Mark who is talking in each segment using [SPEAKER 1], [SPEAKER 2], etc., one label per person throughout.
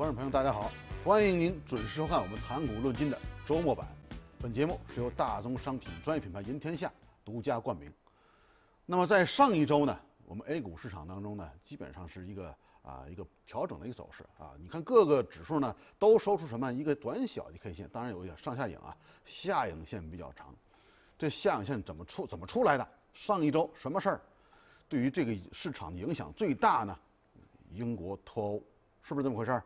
[SPEAKER 1] 观众朋友，大家好！欢迎您准时收看我们谈古论今的周末版。本节目是由大宗商品专业品牌银天下独家冠名。那么在上一周呢，我们 A 股市场当中呢，基本上是一个啊一个调整的一个走势啊。你看各个指数呢都收出什么一个短小的 K 线，当然有一点上下影啊，下影线比较长。这下影线怎么出怎么出来的？上一周什么事儿？对于这个市场的影响最大呢？英国脱欧是不是这么回事儿？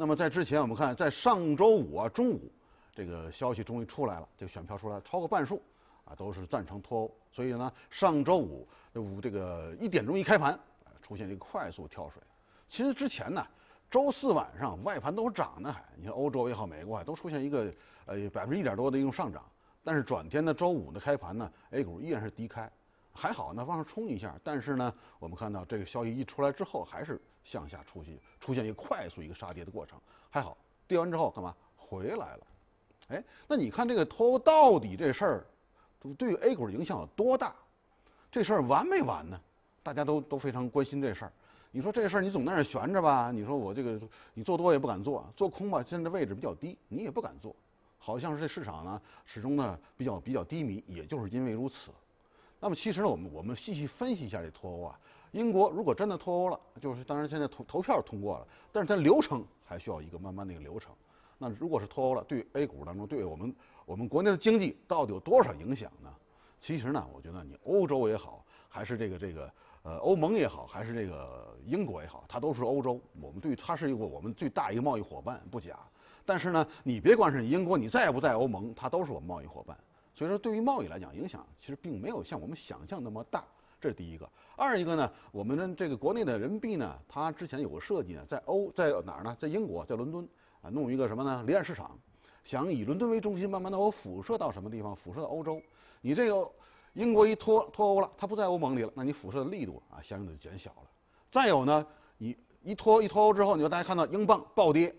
[SPEAKER 1] 那么在之前，我们看在上周五啊中午，这个消息终于出来了，这个选票出来超过半数，啊都是赞成脱欧，所以呢上周五五这个一点钟一开盘，出现这个快速跳水。其实之前呢，周四晚上外盘都涨呢，还你看欧洲也好，美国也好都出现一个呃百分之一点多的一种上涨，但是转天呢周五的开盘呢，A 股依然是低开，还好呢往上冲一下，但是呢我们看到这个消息一出来之后还是。向下出去，出现一个快速一个杀跌的过程，还好跌完之后干嘛回来了？哎，那你看这个脱欧到底这事儿，对 A 股影响有多大？这事儿完没完呢？大家都都非常关心这事儿。你说这事儿你总在那儿悬着吧？你说我这个你做多也不敢做，做空吧现在位置比较低，你也不敢做，好像是这市场呢始终呢比较比较低迷，也就是因为如此。那么其实呢，我们我们细细分析一下这脱欧啊。英国如果真的脱欧了，就是当然现在投投票通过了，但是它流程还需要一个慢慢的一个流程。那如果是脱欧了，对 A 股当中，对我们我们国内的经济到底有多少影响呢？其实呢，我觉得你欧洲也好，还是这个这个呃欧盟也好，还是这个英国也好，它都是欧洲。我们对它是一个我们最大一个贸易伙伴，不假。但是呢，你别管是你英国你在不在欧盟，它都是我们贸易伙伴。所以说，对于贸易来讲，影响其实并没有像我们想象那么大。这是第一个，二一个呢，我们的这个国内的人民币呢，它之前有个设计呢，在欧在哪儿呢？在英国，在伦敦啊，弄一个什么呢？离岸市场，想以伦敦为中心，慢慢的我辐射到什么地方？辐射到欧洲。你这个英国一脱脱欧了，它不在欧盟里了，那你辐射的力度啊，相应的减小了。再有呢，你一脱一脱欧之后，你大家看到英镑暴跌，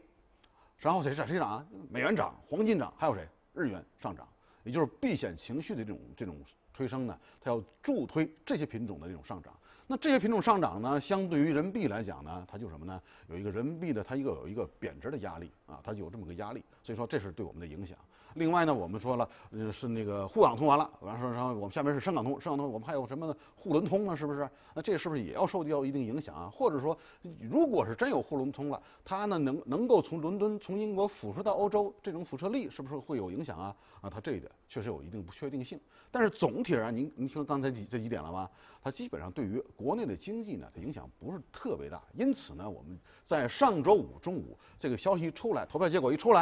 [SPEAKER 1] 然后谁谁涨？啊？美元涨，黄金涨，还有谁？日元上涨，也就是避险情绪的这种这种。推升呢，它要助推这些品种的这种上涨。那这些品种上涨呢，相对于人民币来讲呢，它就什么呢？有一个人民币的它一个有一个贬值的压力啊，它就有这么个压力，所以说这是对我们的影响。另外呢，我们说了，呃，是那个沪港通完了，完了，然后我们下面是深港通，深港通，我们还有什么呢？沪伦通呢？是不是？那这是不是也要受到一定影响啊？或者说，如果是真有沪伦通了，它呢能能够从伦敦从英国辐射到欧洲，这种辐射力是不是会有影响啊？啊，它这一点确实有一定不确定性。但是总体而言，您您听刚才几这几点了吗？它基本上对于国内的经济呢，它影响不是特别大。因此呢，我们在上周五中午这个消息出来，投票结果一出来，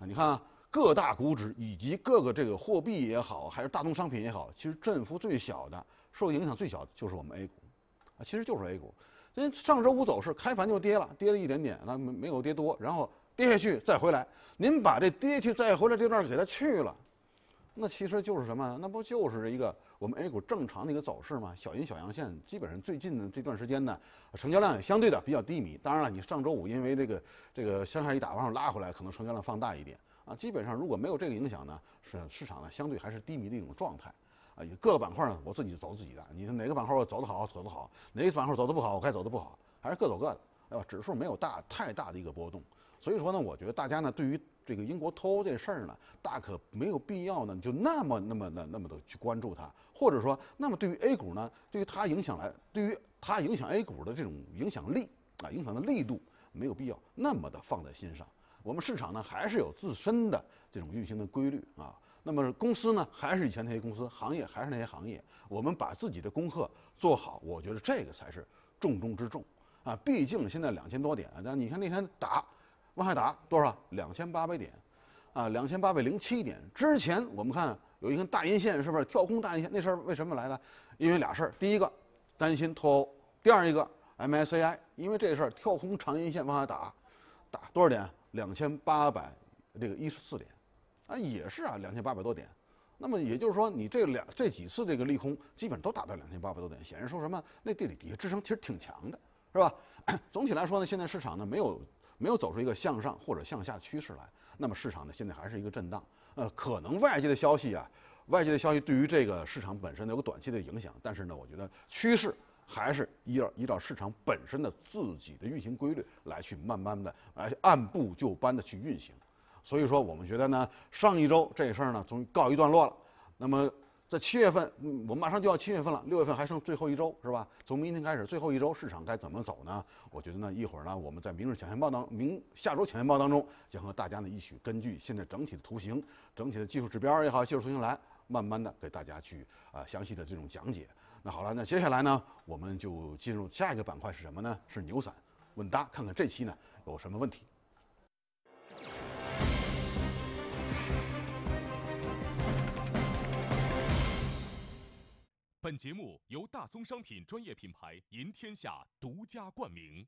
[SPEAKER 1] 啊，你看。啊。各大股指以及各个这个货币也好，还是大宗商品也好，其实振幅最小的、受影响最小的就是我们 A 股啊，其实就是 A 股。为上周五走势，开盘就跌了，跌了一点点，那没没有跌多，然后跌下去再回来。您把这跌去再回来这段给它去了，那其实就是什么？那不就是一个我们 A 股正常的一个走势吗？小阴小阳线，基本上最近的这段时间呢，成交量也相对的比较低迷。当然了，你上周五因为这个这个向下一打往上拉回来，可能成交量放大一点。啊，基本上如果没有这个影响呢，是市场呢相对还是低迷的一种状态，啊，各个板块呢我自己走自己的，你哪个板块我走得好走得好，哪个板块走得不好我该走得不好，还是各走各的，对吧？指数没有大太大的一个波动，所以说呢，我觉得大家呢对于这个英国脱欧这事儿呢，大可没有必要呢就那么那么的那么的去关注它，或者说那么对于 A 股呢，对于它影响来，对于它影响 A 股的这种影响力啊，影响的力度没有必要那么的放在心上。我们市场呢，还是有自身的这种运行的规律啊。那么公司呢，还是以前那些公司，行业还是那些行业。我们把自己的功课做好，我觉得这个才是重中之重啊。毕竟现在两千多点，但你看那天打，往下打多少？两千八百点，啊，两千八百零七点。之前我们看有一根大阴线，是不是跳空大阴线？那事儿为什么来的？因为俩事儿：第一个担心脱欧，第二一个 MSCI。因为这事儿跳空长阴线往下打，打多少点？两千八百，这个一十四点，啊也是啊两千八百多点，那么也就是说你这两这几次这个利空基本都达到两千八百多点，显然说什么那地理底下支撑其实挺强的，是吧？总体来说呢，现在市场呢没有没有走出一个向上或者向下的趋势来，那么市场呢现在还是一个震荡，呃，可能外界的消息啊，外界的消息对于这个市场本身呢有个短期的影响，但是呢我觉得趋势。还是依照依照市场本身的自己的运行规律来去慢慢的来按部就班的去运行，所以说我们觉得呢，上一周这事儿呢，终于告一段落了。那么在七月份，我们马上就要七月份了，六月份还剩最后一周，是吧？从明天开始，最后一周市场该怎么走呢？我觉得呢，一会儿呢，我们在明日抢先报当明下周抢先报当中，将和大家呢一起根据现在整体的图形、整体的技术指标也好、技术图形来。慢慢的给大家去啊详细的这种讲解。那好了，那接下来呢，我们就进入下一个板块是什么呢？是牛散问答，看看这期呢有什么问题。本节目由大宗商品专业品牌银天下独家冠名。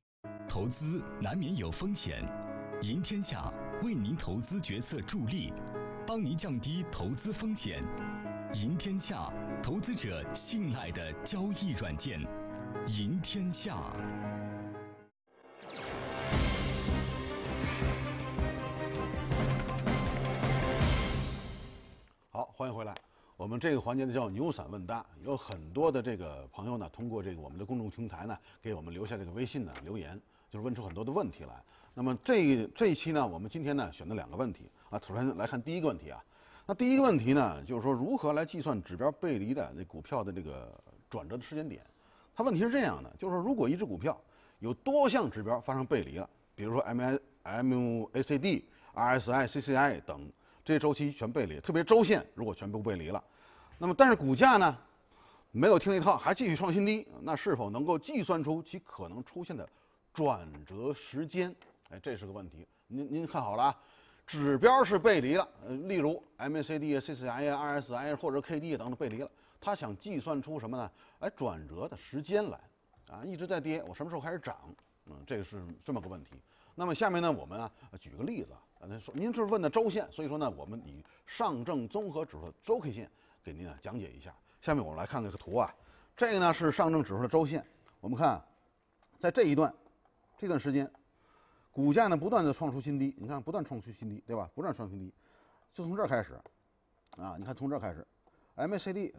[SPEAKER 1] 投资难免有风险，银天下为您投资决策助力，帮您降低投资风险。赢天下，投资者信赖的交易软件。赢天下。好，欢迎回来。我们这个环节呢叫“牛散问答”，有很多的这个朋友呢通过这个我们的公众平台呢给我们留下这个微信呢留言，就是问出很多的问题来。那么这这一期呢，我们今天呢选择两个问题啊。首先来看第一个问题啊。那第一个问题呢，就是说如何来计算指标背离的那股票的这个转折的时间点？它问题是这样的，就是说如果一只股票有多项指标发生背离了，比如说 M I M A C D R S I C C I 等这些周期全背离，特别周线如果全部背离了，那么但是股价呢没有听那一套，还继续创新低，那是否能够计算出其可能出现的转折时间？哎，这是个问题。您您看好了啊。指标是背离了，呃，例如 MACD、CCI、RSI 或者 k d 等等背离了，它想计算出什么呢？哎，转折的时间来，啊，一直在跌，我什么时候开始涨？嗯，这个是这么个问题。那么下面呢，我们啊举个例子啊，说您是问的周线，所以说呢，我们以上证综合指数的周 K 线给您啊讲解一下。下面我们来看这个图啊，这个呢是上证指数的周线，我们看在这一段这段时间。股价呢，不断的创出新低，你看不断创出新低，对吧？不断创新低，就从这儿开始，啊，你看从这儿开始，MACD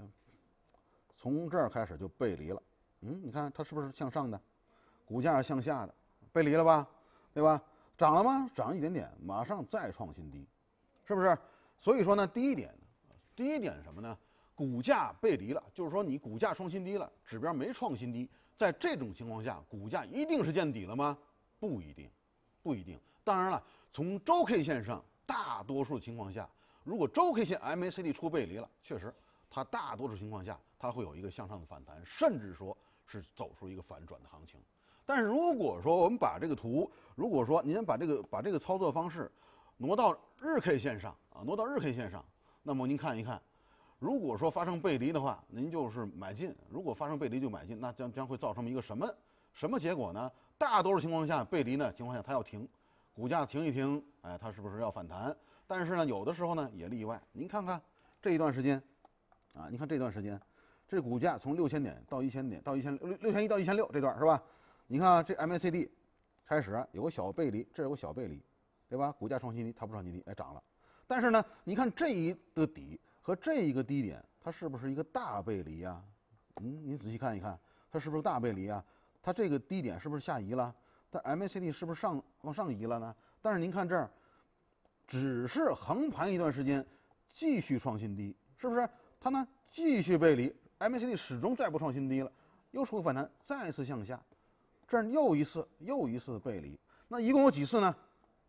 [SPEAKER 1] 从这儿开始就背离了，嗯，你看它是不是向上的？股价向下的，背离了吧，对吧？涨了吗？涨一点点，马上再创新低，是不是？所以说呢，第一点，第一点是什么呢？股价背离了，就是说你股价创新低了，指标没创新低，在这种情况下，股价一定是见底了吗？不一定。不一定，当然了，从周 K 线上，大多数情况下，如果周 K 线 MACD 出背离了，确实，它大多数情况下它会有一个向上的反弹，甚至说是走出一个反转的行情。但是如果说我们把这个图，如果说您把这个把这个操作方式，挪到日 K 线上啊，挪到日 K 线上，那么您看一看，如果说发生背离的话，您就是买进，如果发生背离就买进，那将将会造成一个什么什么结果呢？大多数情况下背离呢情况下它要停，股价停一停，哎，它是不是要反弹？但是呢，有的时候呢也例外。您看看这一段时间，啊，你看这段时间，这股价从六千点到一千点到一千六六千一到一千六这段是吧？你看这 MACD，开始有个小背离，这有个小背离，对吧？股价创新低它不创新低，哎涨了。但是呢，你看这一的底和这一个低点，它是不是一个大背离呀？嗯，你仔细看一看，它是不是大背离啊？它这个低点是不是下移了？但 MACD 是不是上往上移了呢？但是您看这儿，只是横盘一段时间，继续创新低，是不是？它呢继续背离，MACD 始终再不创新低了，又出反弹，再次向下，这儿又一次又一次背离。那一共有几次呢？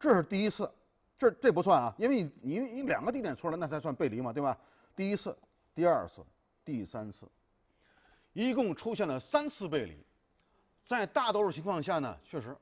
[SPEAKER 1] 这是第一次，这这不算啊，因为你你你两个低点错了，那才算背离嘛，对吧？第一次，第二次，第三次，一共出现了三次背离。在大多数情况下呢，确实，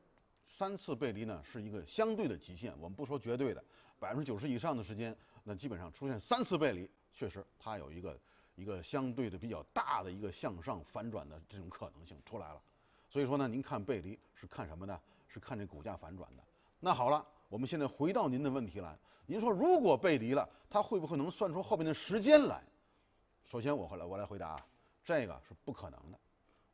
[SPEAKER 1] 三次背离呢是一个相对的极限。我们不说绝对的，百分之九十以上的时间，那基本上出现三次背离，确实它有一个一个相对的比较大的一个向上反转的这种可能性出来了。所以说呢，您看背离是看什么呢？是看这股价反转的。那好了，我们现在回到您的问题来，您说如果背离了，它会不会能算出后面的时间来？首先，我来我来回答啊，这个是不可能的。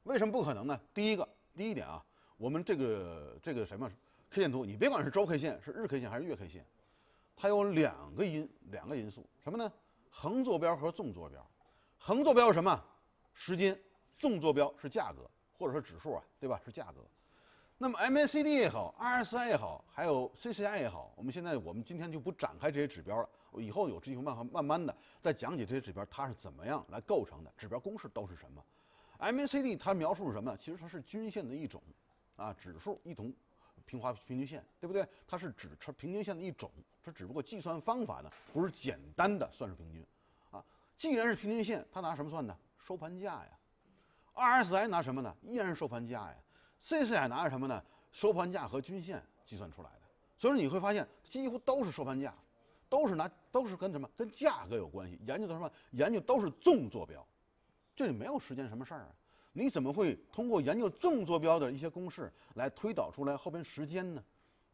[SPEAKER 1] 为什么不可能呢？第一个。第一点啊，我们这个这个什么 K 线图，你别管是周 K 线、是日 K 线还是月 K 线，它有两个因两个因素，什么呢？横坐标和纵坐标。横坐标是什么？时间。纵坐标是价格，或者说指数啊，对吧？是价格。那么 MACD 也好，RSI 也好，还有 CCI 也好，我们现在我们今天就不展开这些指标了，以后有机求慢慢慢慢的再讲解这些指标它是怎么样来构成的，指标公式都是什么。MACD 它描述是什么？其实它是均线的一种，啊，指数一同平滑平均线，对不对？它是指它平均线的一种，它只不过计算方法呢不是简单的算是平均，啊，既然是平均线，它拿什么算呢？收盘价呀。RSI 拿什么呢？依然是收盘价呀。CCI 拿什么呢？收盘价和均线计算出来的。所以说你会发现几乎都是收盘价，都是拿都是跟什么？跟价格有关系，研究的什么？研究都是纵坐标。这里没有时间什么事儿啊？你怎么会通过研究纵坐标的一些公式来推导出来后边时间呢？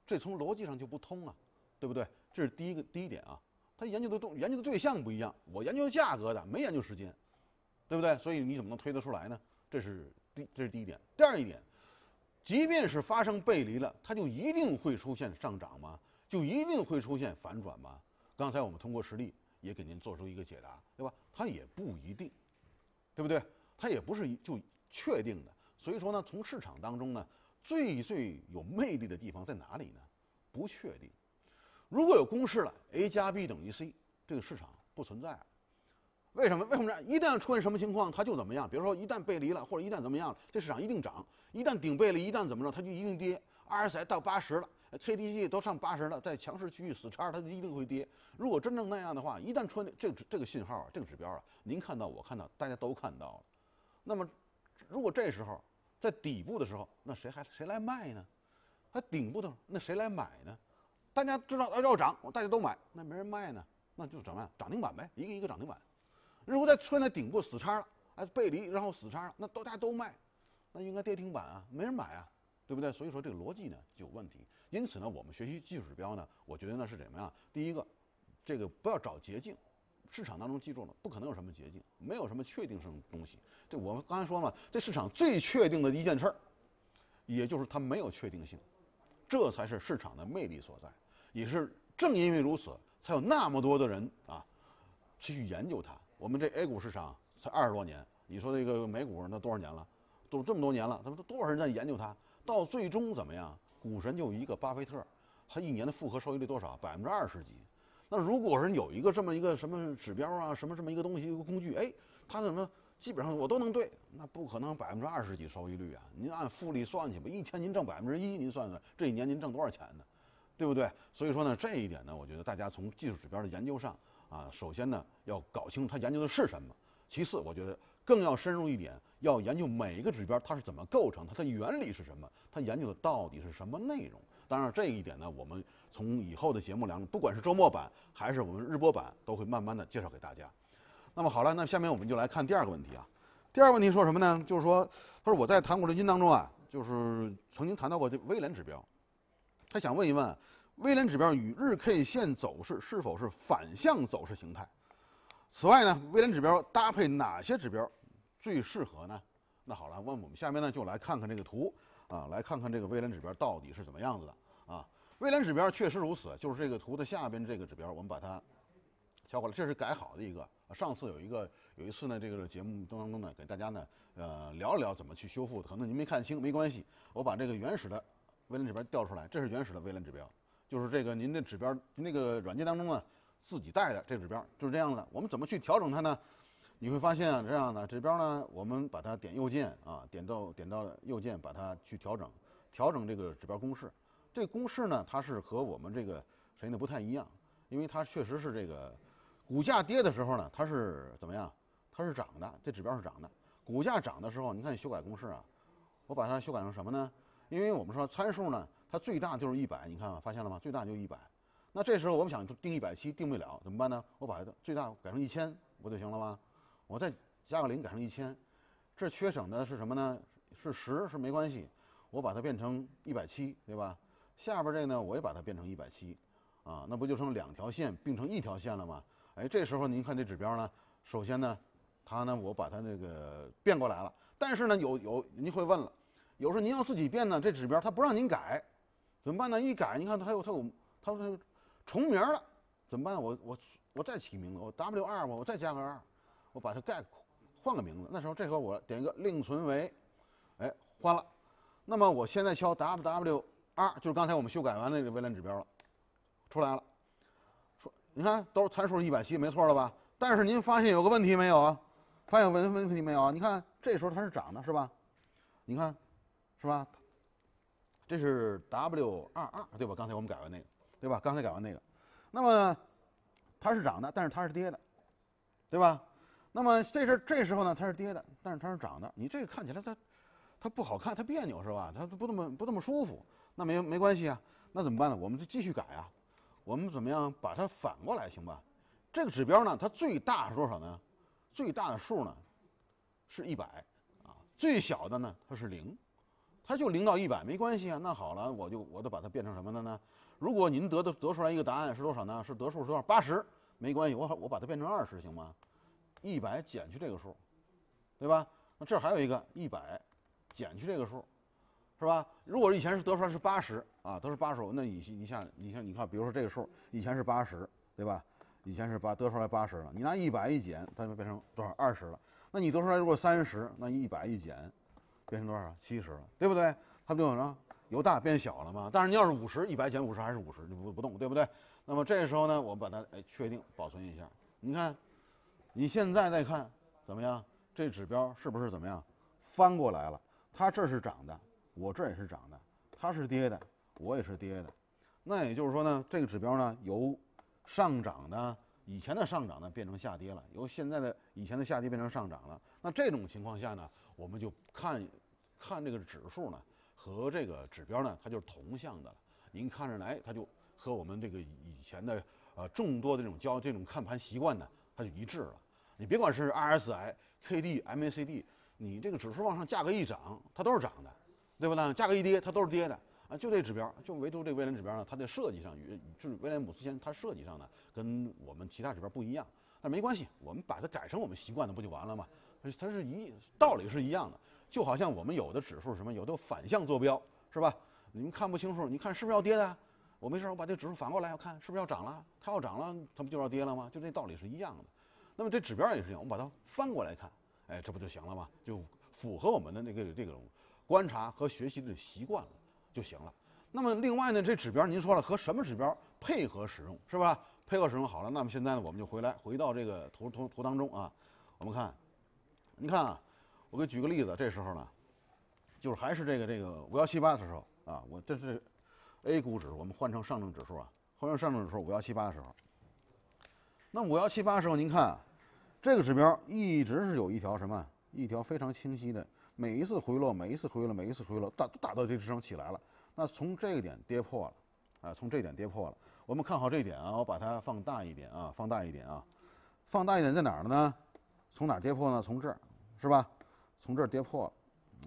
[SPEAKER 1] 这从逻辑上就不通啊，对不对？这是第一个第一点啊。他研究的东研究的对象不一样，我研究价格的，没研究时间，对不对？所以你怎么能推得出来呢？这是第这是第一点。第二一点，即便是发生背离了，它就一定会出现上涨吗？就一定会出现反转吗？刚才我们通过实例也给您做出一个解答，对吧？它也不一定。对不对？它也不是就确定的，所以说呢，从市场当中呢，最最有魅力的地方在哪里呢？不确定。如果有公式了，A 加 B 等于 C，这个市场不存在。为什么？为什么呢？一旦出现什么情况，它就怎么样？比如说，一旦背离了，或者一旦怎么样了，这市场一定涨；一旦顶背离，一旦怎么着，它就一定跌。二十 i 到八十了。K D C 都上八十了，在强势区域死叉，它就一定会跌。如果真正那样的话，一旦穿这个、这个信号啊，这个指标啊，您看到我看到大家都看到了，那么如果这时候在底部的时候，那谁还谁来卖呢？它顶部的那谁来买呢？大家知道要要涨，大家都买，那没人卖呢，那就怎么样？涨停板呗，一个一个涨停板。如果在穿在顶部死叉了，哎，背离然后死叉了，那大家都卖，那应该跌停板啊，没人买啊。对不对？所以说这个逻辑呢就有问题。因此呢，我们学习技术指标呢，我觉得呢是什么呀？第一个，这个不要找捷径。市场当中记住了，不可能有什么捷径，没有什么确定性东西。这我们刚才说了，这市场最确定的一件事儿，也就是它没有确定性，这才是市场的魅力所在。也是正因为如此，才有那么多的人啊，去去研究它。我们这 A 股市场才二十多年，你说那个美股那多少年了？都这么多年了，他们多少人在研究它？到最终怎么样？股神就一个巴菲特，他一年的复合收益率多少？百分之二十几？那如果是有一个这么一个什么指标啊，什么这么一个东西，一个工具，哎，他怎么基本上我都能对？那不可能百分之二十几收益率啊！您按复利算去吧，一天您挣百分之一，您算算这一年您挣多少钱呢？对不对？所以说呢，这一点呢，我觉得大家从技术指标的研究上啊，首先呢要搞清楚他研究的是什么，其次我觉得。更要深入一点，要研究每一个指标它是怎么构成，它的原理是什么，它研究的到底是什么内容。当然，这一点呢，我们从以后的节目两不管是周末版还是我们日播版，都会慢慢的介绍给大家。那么好了，那下面我们就来看第二个问题啊。第二个问题说什么呢？就是说，他说我在谈股论金当中啊，就是曾经谈到过这威廉指标，他想问一问威廉指标与日 K 线走势是否是反向走势形态？此外呢，威廉指标搭配哪些指标最适合呢？那好了，问我们下面呢，就来看看这个图啊，来看看这个威廉指标到底是怎么样子的啊。威廉指标确实如此，就是这个图的下边这个指标，我们把它调过来，这是改好的一个。上次有一个有一次呢，这个节目当中呢，给大家呢呃聊了聊怎么去修复，的，可能您没看清没关系，我把这个原始的威廉指标调出来，这是原始的威廉指标，就是这个您的指标那个软件当中呢。自己带的这指标就是这样的，我们怎么去调整它呢？你会发现啊，这样的指标呢，我们把它点右键啊，点到点到右键，把它去调整，调整这个指标公式。这公式呢，它是和我们这个谁呢不太一样，因为它确实是这个股价跌的时候呢，它是怎么样？它是涨的，这指标是涨的。股价涨的时候，你看修改公式啊，我把它修改成什么呢？因为我们说参数呢，它最大就是一百，你看发现了吗？最大就一百。那这时候我们想定一百七定不了怎么办呢？我把最大改成一千不就行了吗？我再加个零改成一千，这缺省的是什么呢？是十是没关系，我把它变成一百七，对吧？下边这个呢我也把它变成一百七，啊，那不就成两条线并成一条线了吗？哎，这时候您看这指标呢，首先呢，它呢我把它那个变过来了，但是呢有有您会问了，有时候您要自己变呢这指标它不让您改，怎么办呢？一改你看它有它有它是。重名了，怎么办？我我我再起名字，我 W 二，嘛，我再加个二，我把它改换个名字。那时候这回我点一个另存为，哎，换了。那么我现在敲 W W 二，就是刚才我们修改完那个威廉指标了，出来了。说你看，都是参数一百七，没错了吧？但是您发现有个问题没有啊？发现问问题没有啊？你看这时候它是涨的，是吧？你看，是吧？这是 W 二二，对吧？刚才我们改完那个。对吧？刚才改完那个，那么它是涨的，但是它是跌的，对吧？那么这是这时候呢，它是跌的，但是它是涨的。你这个看起来它它不好看，它别扭是吧？它不那么不那么舒服。那没没关系啊。那怎么办呢？我们就继续改啊。我们怎么样把它反过来行吧？这个指标呢，它最大是多少呢？最大的数呢是一百啊。最小的呢它是零，它就零到一百没关系啊。那好了，我就我就把它变成什么了呢？如果您得的得出来一个答案是多少呢？是得数是多少？八十，没关系，我我把它变成二十，行吗？一百减去这个数，对吧？那这还有一个一百减去这个数，是吧？如果以前是得出来是八十啊，得是八十，那你你像你像你看，比如说这个数以前是八十，对吧？以前是八得出来八十了，你拿一百一减，它就变成多少？二十了。那你得出来如果三十，那一百一减，变成多少？七十了，对不对？它等于什么？由大变小了嘛？但是你要是五十一百减五十还是五十，你不不动，对不对？那么这时候呢，我把它哎确定保存一下。你看，你现在再看怎么样？这指标是不是怎么样翻过来了？它这是涨的，我这也是涨的；它是跌的，我也是跌的。那也就是说呢，这个指标呢，由上涨的以前的上涨呢变成下跌了，由现在的以前的下跌变成上涨了。那这种情况下呢，我们就看看这个指数呢。和这个指标呢，它就是同向的您看着来，它就和我们这个以前的呃众多的这种交这种看盘习惯呢，它就一致了。你别管是 R S I、K D、M A C D，你这个指数往上，价格一涨，它都是涨的，对不对？价格一跌，它都是跌的啊。就这指标，就唯独这个威廉指标呢，它的设计上与就是威廉姆斯先生它设计上呢，跟我们其他指标不一样。但没关系，我们把它改成我们习惯的不就完了吗？它是一道理是一样的。就好像我们有的指数什么有的反向坐标是吧？你们看不清楚，你看是不是要跌的？我没事，我把这指数反过来，我看是不是要涨了？它要涨了，它不就要跌了吗？就这道理是一样的。那么这指标也是一样，我们把它翻过来看，哎，这不就行了吗？就符合我们的那个这个观察和学习的习惯了就行了。那么另外呢，这指标您说了和什么指标配合使用是吧？配合使用好了，那么现在呢，我们就回来回到这个图图图当中啊，我们看，你看啊。我给举个例子，这时候呢，就是还是这个这个五幺七八的时候啊。我这是 A 股指，我们换成上证指数啊，换成上证指数五幺七八的时候。那五幺七八时候，您看这个指标一直是有一条什么？一条非常清晰的，每一次回落，每一次回落，每一次回落，打打到这个支撑起来了。那从这个点跌破了啊，从这点跌破了。我们看好这一点啊，我把它放大一点啊，放大一点啊，放大一点在哪儿呢？从哪儿跌破呢？从这儿是吧？从这儿跌破了，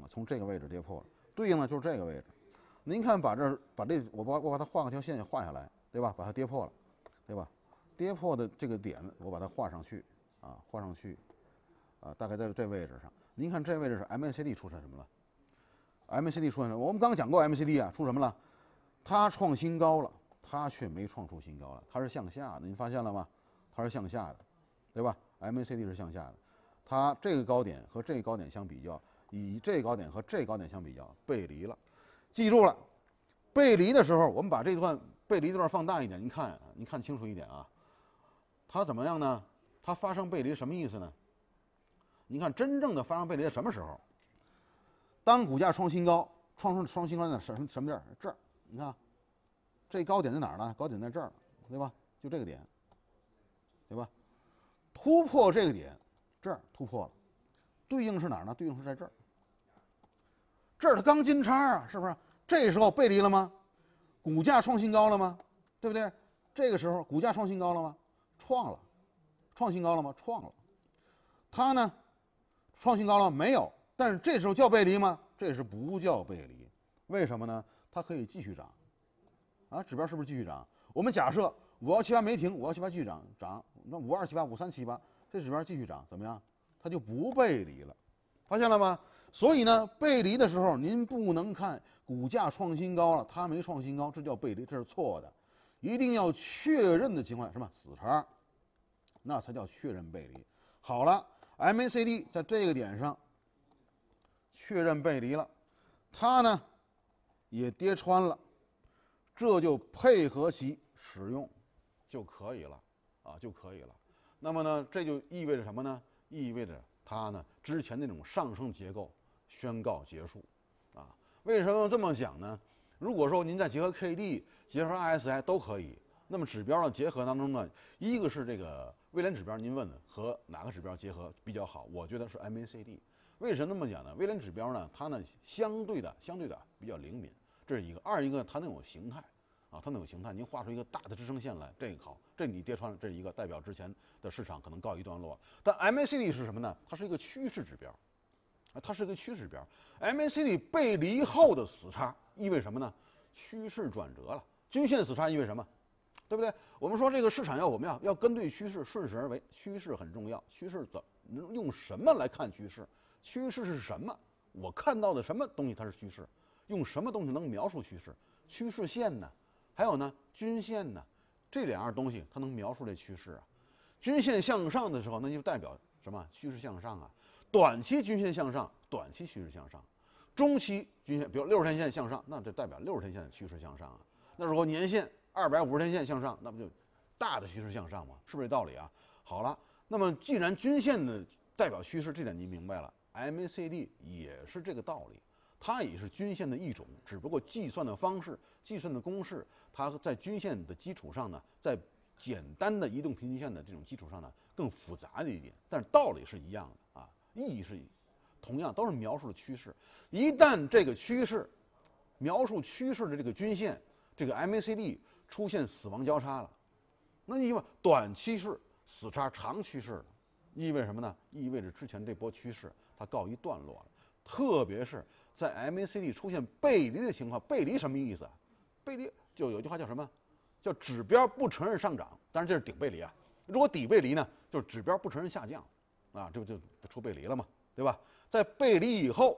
[SPEAKER 1] 从这个位置跌破了，对应的就是这个位置。您看，把这把这我把我把它画个条线画下来，对吧？把它跌破了，对吧？跌破的这个点我把它画上去，啊，画上去，啊，大概在这位置上。您看这位置是 MACD 出现什么了？MACD 出现什么？我们刚讲过 MACD 啊，出什么了？它创新高了，它却没创出新高了，它是向下。的，您发现了吗？它是向下的，对吧？MACD 是向下的。它这个高点和这个高点相比较，以这个高点和这个高点相比较背离了。记住了，背离的时候，我们把这段背离这段放大一点，你看，你看清楚一点啊。它怎么样呢？它发生背离什么意思呢？你看真正的发生背离在什么时候？当股价创新高，创创创新高在什么什么地儿？这儿，你看，这高点在哪儿呢？高点在这儿，对吧？就这个点，对吧？突破这个点。这儿突破了，对应是哪儿呢？对应是在这儿，这儿它刚金叉啊，是不是？这时候背离了吗？股价创新高了吗？对不对？这个时候股价创新高了吗？创了，创新高了吗？创了，它呢，创新高了没有？但是这时候叫背离吗？这是不叫背离，为什么呢？它可以继续涨，啊，指标是不是继续涨？我们假设五幺七八没停，五幺七八继续涨，涨，那五二七八，五三七八。这指标继续涨，怎么样？它就不背离了，发现了吗？所以呢，背离的时候，您不能看股价创新高了，它没创新高，这叫背离，这是错的。一定要确认的情况下，什么？死叉，那才叫确认背离。好了，MACD 在这个点上确认背离了，它呢也跌穿了，这就配合其使用就可以了啊，就可以了。那么呢，这就意味着什么呢？意味着它呢之前那种上升结构宣告结束，啊，为什么这么讲呢？如果说您再结合 K D、结合 I S I 都可以，那么指标的结合当中呢，一个是这个威廉指标，您问的和哪个指标结合比较好？我觉得是 M A C D。为什么那么讲呢？威廉指标呢，它呢相对的相对的比较灵敏，这是一个；二一个它那种形态。啊，它那种形态，您画出一个大的支撑线来，这个好，这你跌穿了，这是一个代表之前的市场可能告一段落。但 MACD 是什么呢？它是一个趋势指标，啊，它是一个趋势指标。MACD 背离后的死叉意味什么呢？趋势转折了。均线死叉意味什么？对不对？我们说这个市场要我们要要跟对趋势，顺势而为。趋势很重要，趋势怎么能用什么来看趋势？趋势是什么？我看到的什么东西它是趋势？用什么东西能描述趋势？趋势线呢？还有呢，均线呢，这两样东西它能描述这趋势啊。均线向上的时候，那就代表什么趋势向上啊？短期均线向上，短期趋势向上；中期均线，比如六十天线向上，那这代表六十天线的趋势向上啊。那如果年线二百五十天线向上，那不就大的趋势向上吗？是不是这道理啊？好了，那么既然均线的代表趋势这点你明白了，MACD 也是这个道理，它也是均线的一种，只不过计算的方式、计算的公式。它在均线的基础上呢，在简单的移动平均线的这种基础上呢，更复杂了一点，但是道理是一样的啊，意义是一，同样都是描述的趋势。一旦这个趋势描述趋势的这个均线，这个 MACD 出现死亡交叉了，那意味短期势死叉长趋势，意味什么呢？意味着之前这波趋势它告一段落了，特别是在 MACD 出现背离的情况，背离什么意思？背离就有句话叫什么？叫指标不承认上涨，当然这是顶背离啊。如果底背离呢，就是指标不承认下降，啊，这不就出背离了吗？对吧？在背离以后，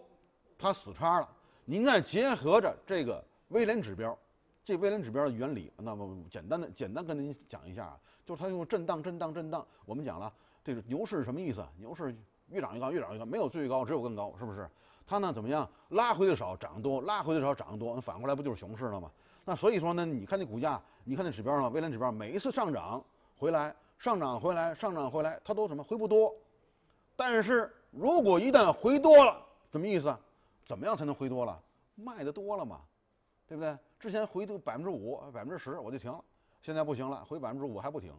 [SPEAKER 1] 它死叉了，您再结合着这个威廉指标，这威廉指标的原理，那么简单的简单跟您讲一下，啊，就是它用震荡、震荡、震荡。我们讲了这个牛市是什么意思？牛市越涨越高，越涨越高，没有最高，只有更高，是不是？它呢怎么样？拉回的少，涨得多；拉回的少，涨得多。那反过来不就是熊市了吗？那所以说呢，你看那股价，你看那指标上，未来指标每一次上涨回来，上涨回来，上涨回来，它都什么回不多，但是如果一旦回多了，怎么意思？怎么样才能回多了？卖的多了嘛，对不对？之前回都百分之五、百分之十我就停了，现在不行了，回百分之五还不停，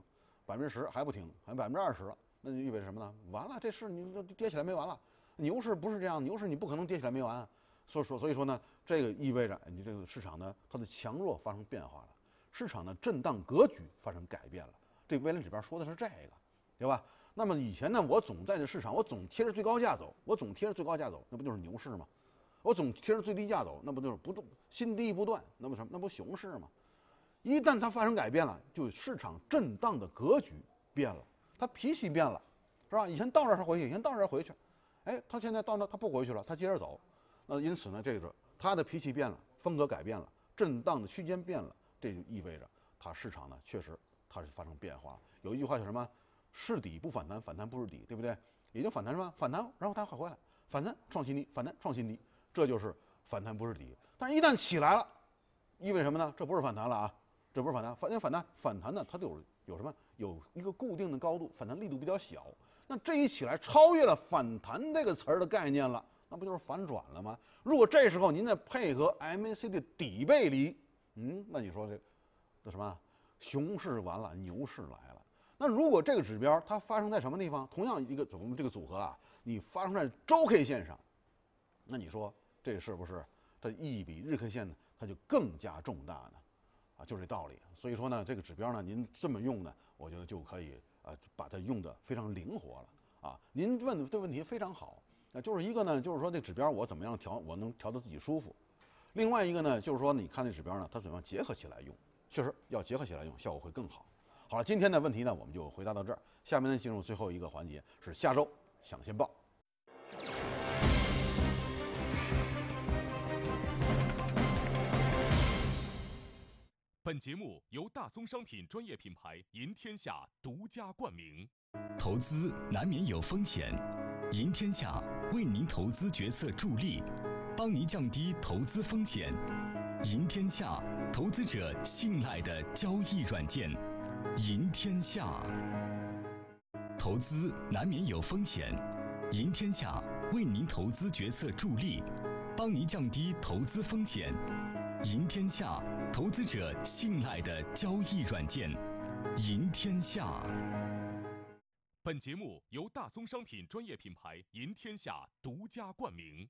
[SPEAKER 1] 百分之十还不停，还百分之二十了，那就意味着什么呢？完了，这事你跌起来没完了，牛市不是这样，牛市你不可能跌起来没完，所以说，所以说呢。这个意味着你这个市场呢，它的强弱发生变化了，市场的震荡格局发生改变了。这威廉里边说的是这个，对吧？那么以前呢，我总在这市场，我总贴着最高价走，我总贴着最高价走，那不就是牛市吗？我总贴着最低价走，那不就是不动新低不断，那么什么？那不熊市吗？一旦它发生改变了，就市场震荡的格局变了，它脾气变了，是吧？以前到那它回去，以前到那儿回去，哎，它现在到那它不回去了，它接着走。那因此呢，这个。他的脾气变了，风格改变了，震荡的区间变了，这就意味着它市场呢确实它是发生变化了。有一句话叫什么？是底不反弹，反弹不是底，对不对？也就反弹什么？反弹然后它还回来，反弹创新低，反弹创新低，这就是反弹不是底。但是一旦起来了，意味什么呢？这不是反弹了啊，这不是反弹。反弹反弹反弹呢？它有有什么？有一个固定的高度，反弹力度比较小。那这一起来超越了反弹这个词儿的概念了。那不就是反转了吗？如果这时候您再配合 m a c 的底背离，嗯，那你说这这什么？熊市完了，牛市来了。那如果这个指标它发生在什么地方？同样一个组这个组合啊，你发生在周 K 线上，那你说这是不是它意义比日 K 线呢？它就更加重大呢？啊，就这道理。所以说呢，这个指标呢，您这么用呢，我觉得就可以呃，把它用的非常灵活了啊。您问的这问题非常好。那就是一个呢，就是说这指标我怎么样调，我能调到自己舒服；另外一个呢，就是说你看那指标呢，它怎么样结合起来用，确实要结合起来用，效果会更好。好了，今天的问题呢，我们就回答到这儿，下面呢，进入最后一个环节是下周抢先报。本节目由大宗商品专业品牌银天下独家冠名。投资难免有风险，赢天下为您投资决策助力，帮您降低投资风险。赢天下，投资者信赖的交易软件。赢天下。投资难免有风险，赢天下为您投资决策助力，帮您降低投资风险。赢天下，投资者信赖的交易软件。赢天下。本节目由大宗商品专业品牌银天下独家冠名。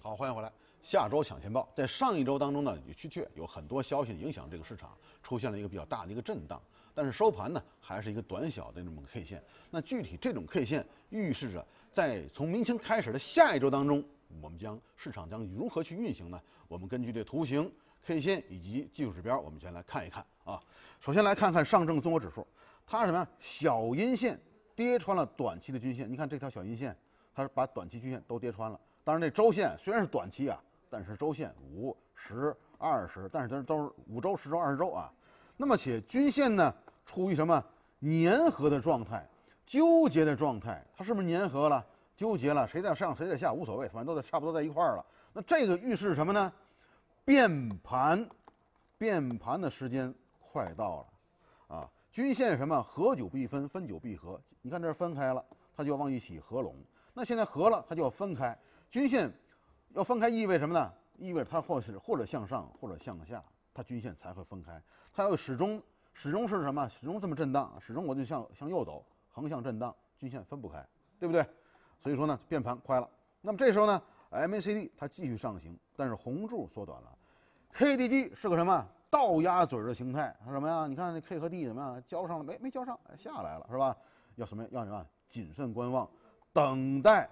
[SPEAKER 1] 好，欢迎回来。下周抢钱报，在上一周当中呢，的确有很多消息影响这个市场，出现了一个比较大的一个震荡。但是收盘呢，还是一个短小的那么个 K 线。那具体这种 K 线预示着，在从明天开始的下一周当中，我们将市场将如何去运行呢？我们根据这图形。K 线以及技术指标，我们先来看一看啊。首先来看看上证综合指数，它是什么？小阴线跌穿了短期的均线。你看这条小阴线，它是把短期均线都跌穿了。当然，那周线虽然是短期啊，但是周线五、十、二十，但是它都是五周、十周、二十周啊。那么，且均线呢处于什么粘合的状态、纠结的状态？它是不是粘合了、纠结了？谁在上，谁在下无所谓，反正都在差不多在一块儿了。那这个预示什么呢？变盘，变盘的时间快到了，啊，均线什么合久必分，分久必合。你看这分开了，它就要往一起合拢。那现在合了，它就要分开。均线要分开，意味什么？呢，意味它或是或者向上，或者向下，它均线才会分开。它要始终始终是什么？始终这么震荡，始终我就向向右走，横向震荡，均线分不开，对不对？所以说呢，变盘快了。那么这时候呢，MACD 它继续上行。但是红柱缩短了，K D G 是个什么倒鸭嘴的形态？它什么呀？你看那 K 和 D 怎么样？交上了没？没交上，下来了是吧？要什么？要什么？谨慎观望，等待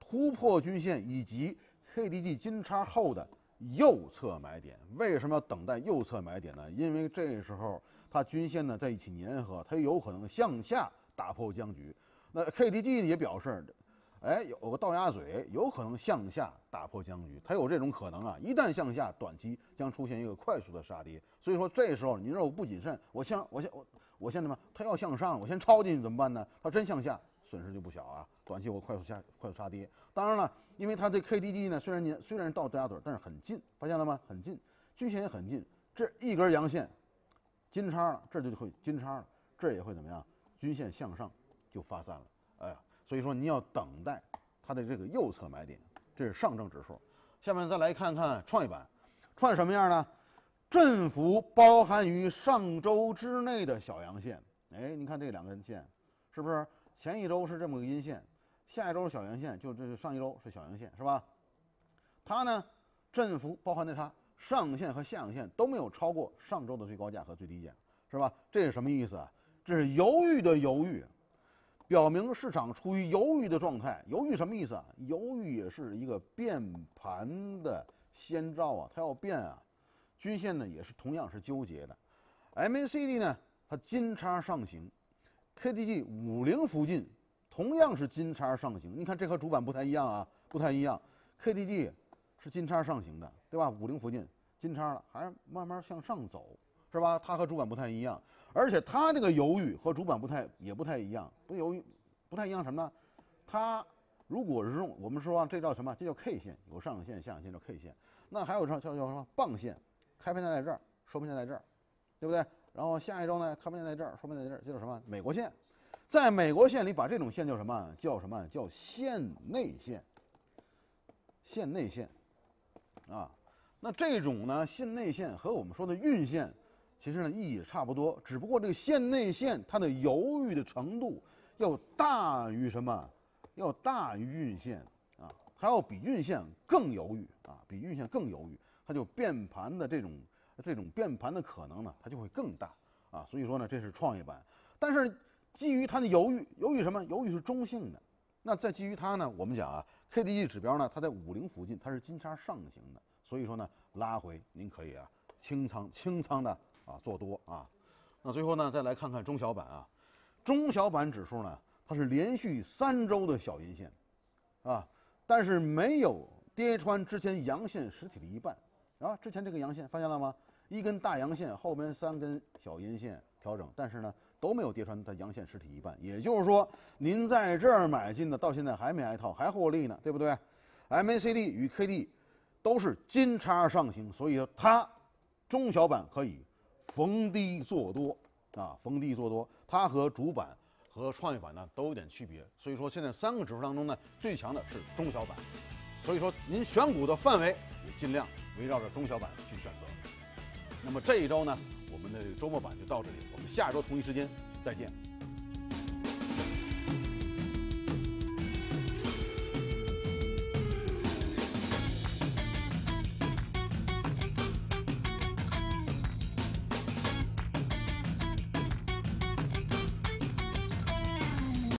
[SPEAKER 1] 突破均线以及 K D G 金叉后的右侧买点。为什么要等待右侧买点呢？因为这时候它均线呢在一起粘合，它有可能向下打破僵局。那 K D G 也表示。哎，有个倒鸭嘴，有可能向下打破僵局，它有这种可能啊！一旦向下，短期将出现一个快速的杀跌。所以说，这时候你如果不谨慎，我向我向我，我先怎么？它要向上，我先抄进去怎么办呢？它真向下，损失就不小啊！短期我快速下快速杀跌。当然了，因为它这 K D D 呢，虽然年虽然是倒鸭嘴，但是很近，发现了吗？很近，均线也很近。这一根阳线，金叉了，这就就会金叉了，这也会怎么样？均线向上就发散了，哎。所以说，你要等待它的这个右侧买点。这是上证指数，下面再来看看创业板，创什么样呢？振幅包含于上周之内的小阳线。哎，你看这两根线，是不是前一周是这么个阴线，下一周小阳线，就这上一周是小阳线是吧？它呢，振幅包含在它上线和下阳线都没有超过上周的最高价和最低价，是吧？这是什么意思啊？这是犹豫的犹豫。表明市场处于犹豫的状态，犹豫什么意思啊？犹豫也是一个变盘的先兆啊，它要变啊。均线呢也是同样是纠结的，MACD 呢它金叉上行，KDJ 五零附近同样是金叉上行。你看这和主板不太一样啊，不太一样。KDJ 是金叉上行的，对吧？五零附近金叉了，还慢慢向上走。是吧？它和主板不太一样，而且它这个犹豫和主板不太也不太一样，不犹豫，不太一样什么呢？它如果是用我们说这叫什么？这叫 K 线，有上影线、下影线叫 K 线。那还有一种叫叫什么棒线？开盘线在这儿，收盘线在这儿，对不对？然后下一周呢，开盘线在这儿，收盘在这儿，这叫什么？美国线。在美国线里，把这种线叫什么叫什么？叫线内线。线内线啊，那这种呢，线内线和我们说的运线。其实呢，意义也差不多，只不过这个线内线它的犹豫的程度要大于什么？要大于均线啊，它要比均线更犹豫啊，比均线更犹豫，它就变盘的这种这种变盘的可能呢，它就会更大啊。所以说呢，这是创业板。但是基于它的犹豫，犹豫什么？犹豫是中性的。那再基于它呢，我们讲啊，KDJ 指标呢，它在五零附近，它是金叉上行的。所以说呢，拉回您可以啊，清仓清仓的。啊，做多啊！那最后呢，再来看看中小板啊，中小板指数呢，它是连续三周的小阴线，啊，但是没有跌穿之前阳线实体的一半啊。之前这个阳线发现了吗？一根大阳线后面三根小阴线调整，但是呢，都没有跌穿它阳线实体一半。也就是说，您在这儿买进的，到现在还没挨套，还获利呢，对不对？MACD 与 KD 都是金叉上行，所以它中小板可以。逢低做多啊，逢低做多，它和主板和创业板呢都有点区别，所以说现在三个指数当中呢最强的是中小板，所以说您选股的范围也尽量围绕着中小板去选择。那么这一周呢，我们的周末版就到这里，我们下周同一时间再见。